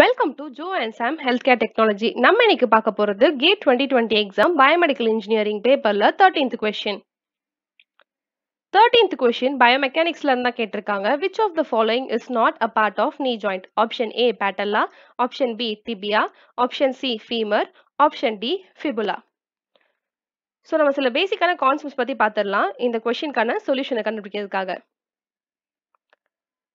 welcome to Joe and Sam health care technology நம்ம இன்னைக்கு பார்க்க போறது GATE twenty twenty exam biomedical engineering பேப்பர்ல தேர்டீன்த் கொஸ்டின் தேர்டீன்த் கொஸ்டின் பயோமெக்கானிக்ஸ்ல இருந்தா கேட்டிருக்காங்க which of the following is not a part of knee joint option A patella option B tibia option C femur option D fibula so நம்ம சில பேசிக்கான concepts பற்றி பார்த்துடலாம் இந்த கொஷினுக்கான சொல்யூஷனை கண்டுபிடிக்கிறதுக்காக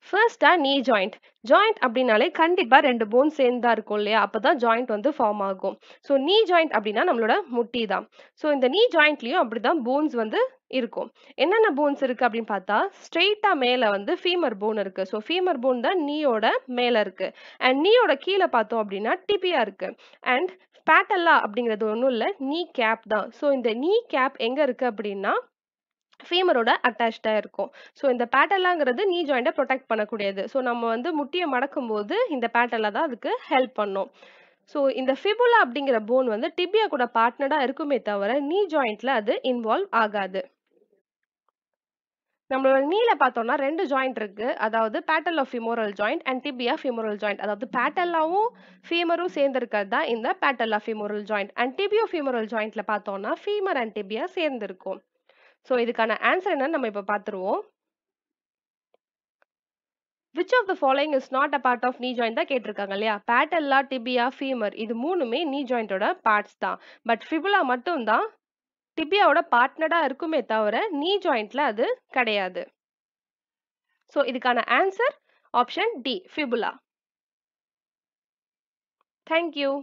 ஃபர்ஸ்டா நீ ஜாயிண்ட் ஜாயிண்ட் அப்படின்னாலே கண்டிப்பாக ரெண்டு போன் சேர்ந்து தான் இருக்கும் இல்லையா அப்போ தான் ஜாயிண்ட் வந்து ஃபார்ம் ஆகும் ஸோ நீ ஜாயிண்ட் அப்படின்னா நம்மளோட முட்டி தான் ஸோ இந்த நீ ஜாயிண்ட்லேயும் அப்படி தான் போன்ஸ் வந்து இருக்கும் என்னென்ன போன்ஸ் இருக்கு அப்படின்னு பார்த்தா ஸ்ட்ரெயிட்டாக மேலே வந்து ஃபீமர் போன் இருக்குது ஸோ ஃபீமர் போன் தான் நீயோட மேலே இருக்கு அண்ட் நீயோட கீழே பார்த்தோம் அப்படின்னா டிபியாக இருக்குது அண்ட் பேட்டல்லா அப்படிங்கிறது ஒன்றும் இல்லை நீ கேப் தான் ஸோ இந்த நீ கேப் எங்கே இருக்குது அப்படின்னா ஃபீமரோட அட்டாச்சாக இருக்கும் ஸோ இந்த பேட்டலாங்கிறது நீ ஜாயிண்டை ப்ரொடெக்ட் பண்ணக்கூடியது ஸோ நம்ம வந்து முட்டியை மடக்கும் போது இந்த பேட்டலாக தான் அதுக்கு ஹெல்ப் பண்ணும் ஸோ இந்த ஃபிபுலா அப்படிங்கிற போன் வந்து டிபியா கூட பார்ட்னடாக இருக்குமே தவிர நீ ஜாயிண்ட்ல அது இன்வால்வ் ஆகாது நம்மளோட நீல பார்த்தோம்னா ரெண்டு ஜாயிண்ட் இருக்கு அதாவது patellar of femoral joint and tibia femoral joint அதாவது பேட்டல்லாவும் ஃபீமரும் இருக்கிறது தான் இந்த patellar of femoral joint and tibio femoral ஜாயிண்ட்ல பார்த்தோம்னா ஃபீமர் அண்ட் டிபியா இருக்கும் ஸோ இதுக்கான ஆன்சர் என்னன்னு நம்ம இப்போ பார்த்துருவோம் which of the following is not a part of knee joint தான் கேட்டிருக்காங்க இல்லையா பேட்டல்லா டிபியா ஃபீமர் இது மூணுமே நீ ஜாயிண்டோட பார்ட்ஸ் தான் பட் ஃபிபுலா மட்டும்தான் டிபியாவோட பார்ட்னராக இருக்குமே தவிர நீ ஜாயிண்ட்ல அது கிடையாது ஸோ இதுக்கான answer option D fibula thank you